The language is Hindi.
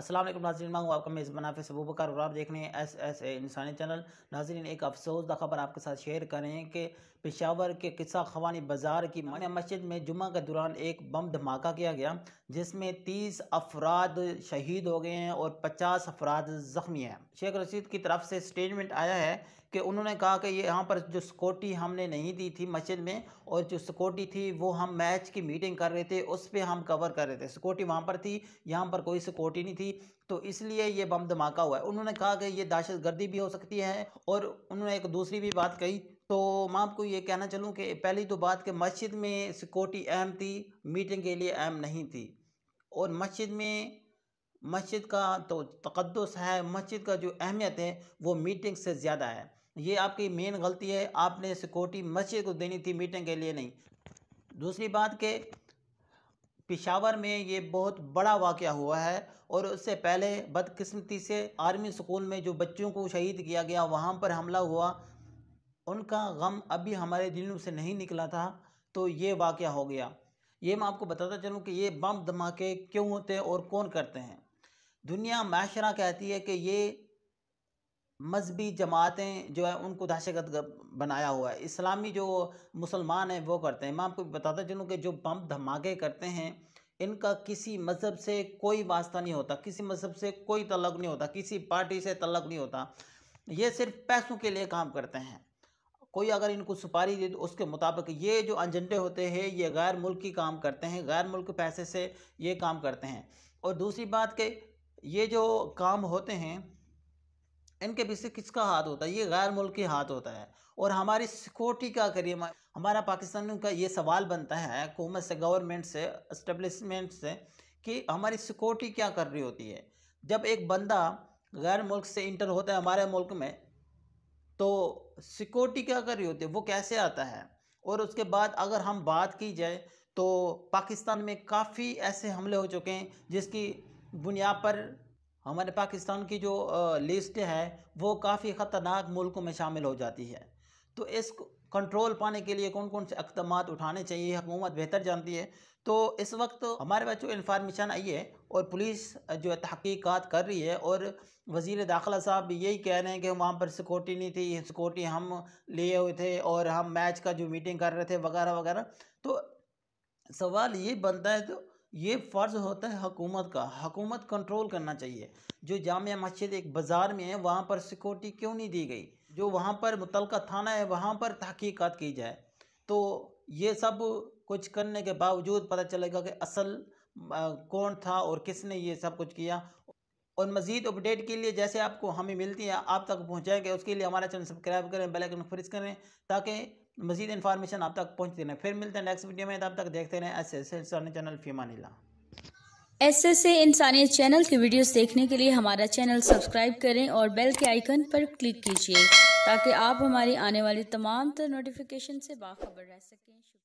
अस्सलाम वालेकुम नाजरीन मांगू आपका मेज़बान हाफिस अबूबकर और आप देख रहे हैं एस एस ए इंसानी चैनल नाजरीन एक अफसोस का खबर आपके साथ शेयर करें कि पेशावर के किस्सा खवानी बाज़ार की माना मस्जिद में जुम्मे के दौरान एक बम धमाका किया गया जिसमें तीस अफराद शहीद हो गए हैं और पचास अफराद ज़ख्मी हैं शेख रशीद की तरफ से स्टेटमेंट आया है कि उन्होंने कहा कि ये यहाँ पर जो सिक्योरिटी हमने नहीं दी थी मस्जिद में और जो सिक्योरिटी थी वो हम मैच की मीटिंग कर रहे थे उस पर हम कवर कर रहे थे सिक्योरिटी वहाँ पर थी यहाँ पर कोई सिक्योरिटी नहीं थी तो इसलिए ये बम धमाका हुआ है उन्होंने कहा कि ये दहशत गर्दी भी हो सकती है और उन्होंने एक दूसरी भी बात कही तो मैं आपको ये कहना चलूँ कि पहली तो बात कि मस्जिद में सिक्योरिटी अहम थी मीटिंग के लिए अहम नहीं थी और मस्जिद में मस्जिद का तो तकदस है मस्जिद का जो अहमियत है वो मीटिंग से ज़्यादा है ये आपकी मेन गलती है आपने सिक्योरिटी मस्जिद को देनी थी मीटिंग के लिए नहीं दूसरी बात के पिशावर में ये बहुत बड़ा वाक़ हुआ है और उससे पहले बदकिस्मती से आर्मी स्कूल में जो बच्चों को शहीद किया गया वहाँ पर हमला हुआ उनका गम अभी हमारे दिलों से नहीं निकला था तो ये वाक़ हो गया ये मैं आपको बताता चलूँ कि ये बम धमाके क्यों होते हैं और कौन करते हैं दुनिया माशरा कहती है कि ये मजहबी जमातें जो है उनको दहशत बनाया हुआ है इस्लामी जो मुसलमान हैं वो करते हैं मैं आपको बताता चलूँ कि जो बम धमाके करते हैं इनका किसी मज़हब से कोई वास्ता नहीं होता किसी मज़हब से कोई तलक नहीं होता किसी पार्टी से तलक नहीं होता ये सिर्फ पैसों के लिए काम करते हैं कोई अगर इनको सुपारी दे तो उसके मुताबिक ये जो एजेंडे होते हैं ये गैर मुल्की काम करते हैं गैर मुल्क पैसे से ये काम करते हैं और दूसरी बात कि ये जो काम होते हैं इनके पीछे किसका हाथ होता है ये गैर मुल्की हाथ होता है और हमारी सिक्योरिटी का करिए हमारा पाकिस्तान का ये सवाल बनता है हुकूमत से गवर्नमेंट से इस्टेब्लिशमेंट से कि हमारी सिक्योरिटी क्या कर रही होती है जब एक बंदा गैर मुल्क से इंटर होता है हमारे मुल्क में तो सिक्योरिटी क्या कर रही होती है वो कैसे आता है और उसके बाद अगर हम बात की जाए तो पाकिस्तान में काफ़ी ऐसे हमले हो चुके हैं जिसकी बुनियाद पर हमारे पाकिस्तान की जो लिस्ट है वो काफ़ी ख़तरनाक मुल्कों में शामिल हो जाती है तो इस कंट्रोल पाने के लिए कौन कौन से इकदाम उठाने चाहिए हुकूमत बेहतर जानती है तो इस वक्त हमारे पास जो इन्फॉर्मेशन आई है और पुलिस जो है तहकीक़ात कर रही है और वज़ी दाखिला साहब यही कह रहे हैं कि वहाँ पर सिक्योरिटी नहीं थी सिक्योरिटी हम लिए हुए थे और हम मैच का जो मीटिंग कर रहे थे वगैरह वगैरह तो सवाल ये बनता है तो ये फ़र्ज़ होता है हकूमत का हकूमत कंट्रोल करना चाहिए जो जाम मस्जिद एक बाज़ार में है वहाँ पर सिक्योरिटी क्यों नहीं दी गई जो वहाँ पर मुतल थाना है वहाँ पर तहकीक़त की जाए तो ये सब कुछ करने के बावजूद पता चलेगा कि असल आ, कौन था और किसने ये सब कुछ किया और मज़ीद अपडेट के लिए जैसे आपको हमें मिलती है आप तक पहुँचाएंगे उसके लिए हमारा चैनल सब्सक्राइब करें आइकन फ्रिज करें ताकि मज़ीद इन्फॉर्मेशन आप तक पहुँचती रहे फिर मिलते हैं नेक्स्ट वीडियो में तब तक देखते रहें ऐसे ऐसे चैनल फीमानीला ऐसे ऐसे इंसानियत चैनल के वीडियोस देखने के लिए हमारा चैनल सब्सक्राइब करें और बेल के आइकन पर क्लिक कीजिए ताकि आप हमारी आने वाली तमाम तर नोटिफिकेशन से बाखबर रह सकें